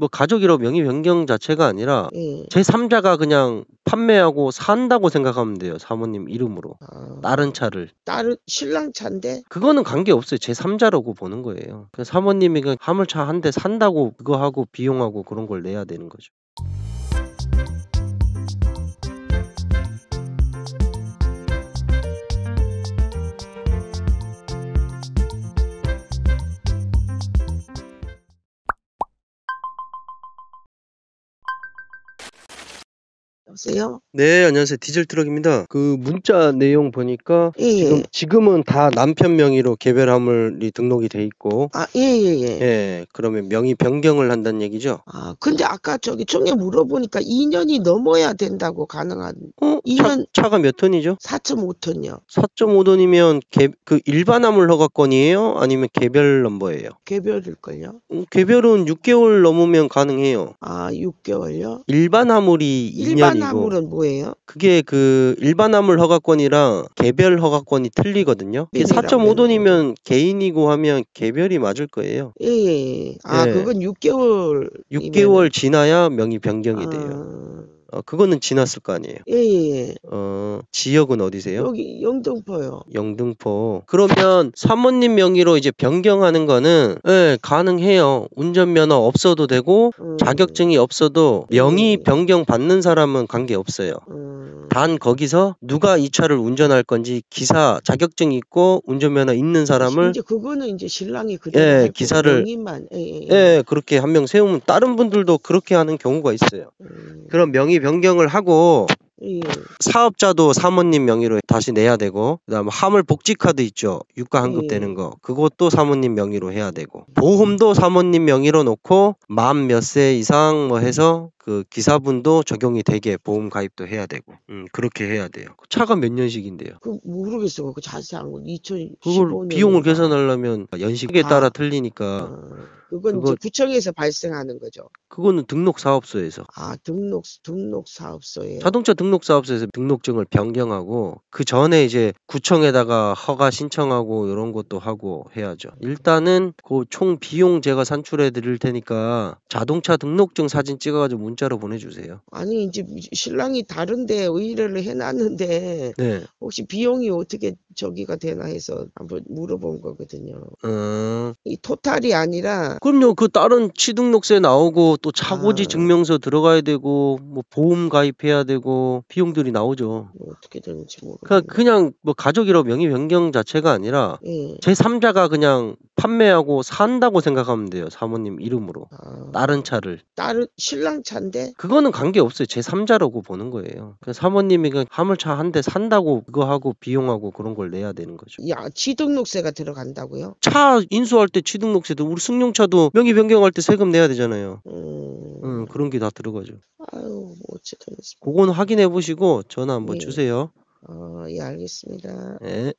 뭐 가족이라고 명의 변경 자체가 아니라 예. 제 3자가 그냥 판매하고 산다고 생각하면 돼요. 사모님 이름으로. 아. 다른 차를. 딸 신랑 차인데 그거는 관계없어요. 제 3자라고 보는 거예요. 그 사모님이 그냥 화물차 한 대 산다고 그거 하고 비용하고 그런 걸 내야 되는 거죠. 여보세요? 네, 안녕하세요. 디젤 트럭입니다. 그 문자 내용 보니까 예, 예. 지금 지금은 다 남편 명의로 개별 화물이 등록이 돼 있고 아, 예, 예, 예. 예, 그러면 명의 변경을 한다는 얘기죠? 아, 근데 아까 저기 총에 물어보니까 2년이 넘어야 된다고 가능한 어? 2런 차, 차가 몇 톤이죠? 4.5톤이요. 4.5톤이면 개, 그 일반 화물 허가권이에요? 아니면 개별 넘버예요? 개별일걸요? 음, 개별은 6개월 넘으면 가능해요. 아, 6개월요? 일반 화물이 일반 일반화물은 뭐예요? 그게 그 일반화물 허가권이랑 개별 허가권이 틀리거든요. 4.5돈이면 개인이고 하면 개별이 맞을 거예요. 예, 예. 예. 아, 예. 그건 6개월. 6개월 지나야 명의 변경이 돼요. 아. 어, 그거는 지났을 거 아니에요. 예, 예, 예. 어, 지역은 어디세요? 여기 영등포요. 영등포. 그러면 사모님 명의로 이제 변경하는 거는 예, 가능해요. 운전면허 없어도 되고 음. 자격증이 없어도 명의 음. 변경 받는 사람은 관계 없어요. 음. 단 거기서 누가 이 차를 운전할 건지 기사 자격증 있고 운전면허 있는 사람을 이제 그거는 이제 신랑이 그래요. 예, 기사를 명의만. 예, 예, 예. 예, 그렇게 한 명 세우면 다른 분들도 그렇게 하는 경우가 있어요. 음. 그럼 명의 변경을 하고 예. 사업자도 사모님 명의로 다시 내야 되고 그다음 화물 복지 카드 있죠 유가 환급 되는 예. 거 그것도 사모님 명의로 해야 되고 보험도 사모님 명의로 놓고 만 몇 세 이상 뭐 해서 그 기사분도 적용이 되게 보험 가입도 해야 되고 음, 그렇게 해야 돼요 그 차가 몇 년식인데요 그 모르겠어요 그 자세한 건 2015년 그걸 비용을 계산하려면 연식에 따라 틀리니까 아. 그건 그거, 이제 구청에서 발생하는 거죠. 그거는 등록 사업소에서. 아, 등록 등록 사업소에. 자동차 등록 사업소에서 등록증을 변경하고 그 전에 이제 구청에다가 허가 신청하고 이런 것도 하고 해야죠. 일단은 그 총 비용 제가 산출해 드릴 테니까 자동차 등록증 사진 찍어 가지고 문자로 보내 주세요. 아니, 이제 신랑이 다른 데 의뢰를 해 놨는데 네. 혹시 비용이 어떻게 저기가 되나 해서 한번 물어본 거거든요. 음. 이 토탈이 아니라 그럼요. 그 다른 취등록세 나오고 또 차고지 아. 증명서 들어가야 되고 뭐 보험 가입해야 되고 비용들이 나오죠. 뭐 어떻게 되는지 그러니까 모르겠어요. 그냥, 뭐 가족이라고 명의 변경 자체가 아니라 예. 제3자가 그냥 판매하고 산다고 생각하면 돼요. 사모님 이름으로. 아... 다른 차를. 다른 신랑 차인데? 그거는 관계없어요. 제 3자라고 보는 거예요. 그 사모님이 그냥 화물차 한 대 산다고 그거 하고 비용하고 그런 걸 내야 되는 거죠. 야, 취등록세가 들어간다고요? 차 인수할 때 취등록세도 우리 승용차도 명의 변경할 때 세금 내야 되잖아요. 음... 음 그런 게 다 들어가죠. 아유, 뭐 어쨌든. 그건 확인해 보시고 전화 한번 예. 주세요. 어, 예, 알겠습니다. 예.